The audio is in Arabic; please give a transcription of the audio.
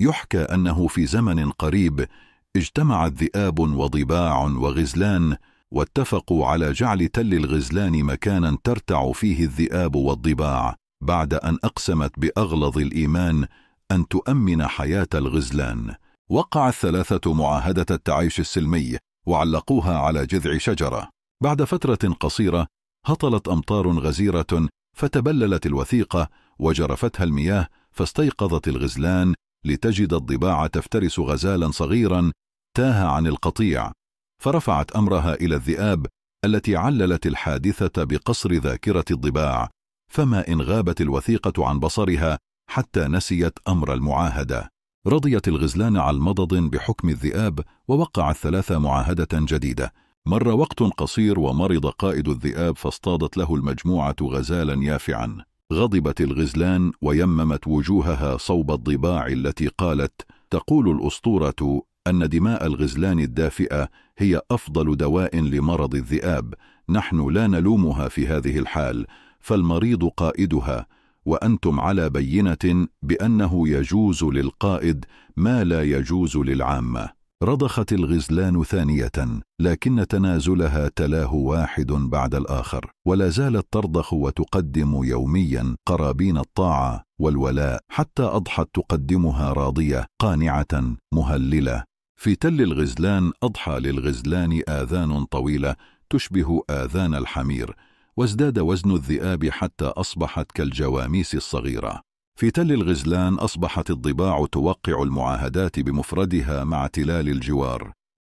يحكى أنه في زمن قريب اجتمعت ذئاب وضباع وغزلان واتفقوا على جعل تل الغزلان مكانا ترتع فيه الذئاب والضباع بعد أن أقسمت بأغلظ الإيمان أن تؤمن حياة الغزلان وقع الثلاثة معاهدة التعايش السلمي وعلقوها على جذع شجرة بعد فترة قصيرة هطلت أمطار غزيرة فتبللت الوثيقة وجرفتها المياه فاستيقظت الغزلان لتجد الضباع تفترس غزالا صغيرا تاه عن القطيع فرفعت أمرها إلى الذئاب التي عللت الحادثة بقصر ذاكرة الضباع فما إن غابت الوثيقة عن بصرها حتى نسيت أمر المعاهدة رضيت الغزلان عن مضض بحكم الذئاب ووقع الثلاثة معاهدة جديدة مر وقت قصير ومرض قائد الذئاب فاصطادت له المجموعة غزالا يافعا غضبت الغزلان ويممت وجوهها صوب الضباع التي قالت تقول الأسطورة أن دماء الغزلان الدافئة هي أفضل دواء لمرض الذئاب نحن لا نلومها في هذه الحال فالمريض قائدها وأنتم على بينة بأنه يجوز للقائد ما لا يجوز للعامة رضخت الغزلان ثانية لكن تنازلها تلاه واحد بعد الآخر ولا زالت ترضخ وتقدم يوميا قرابين الطاعة والولاء حتى أضحت تقدمها راضية قانعة مهللة في تل الغزلان أضحى للغزلان آذان طويلة تشبه آذان الحمير وازداد وزن الذئاب حتى أصبحت كالجواميس الصغيرة في تل الغزلان أصبحت الضباع توقع المعاهدات بمفردها مع تلال الجوار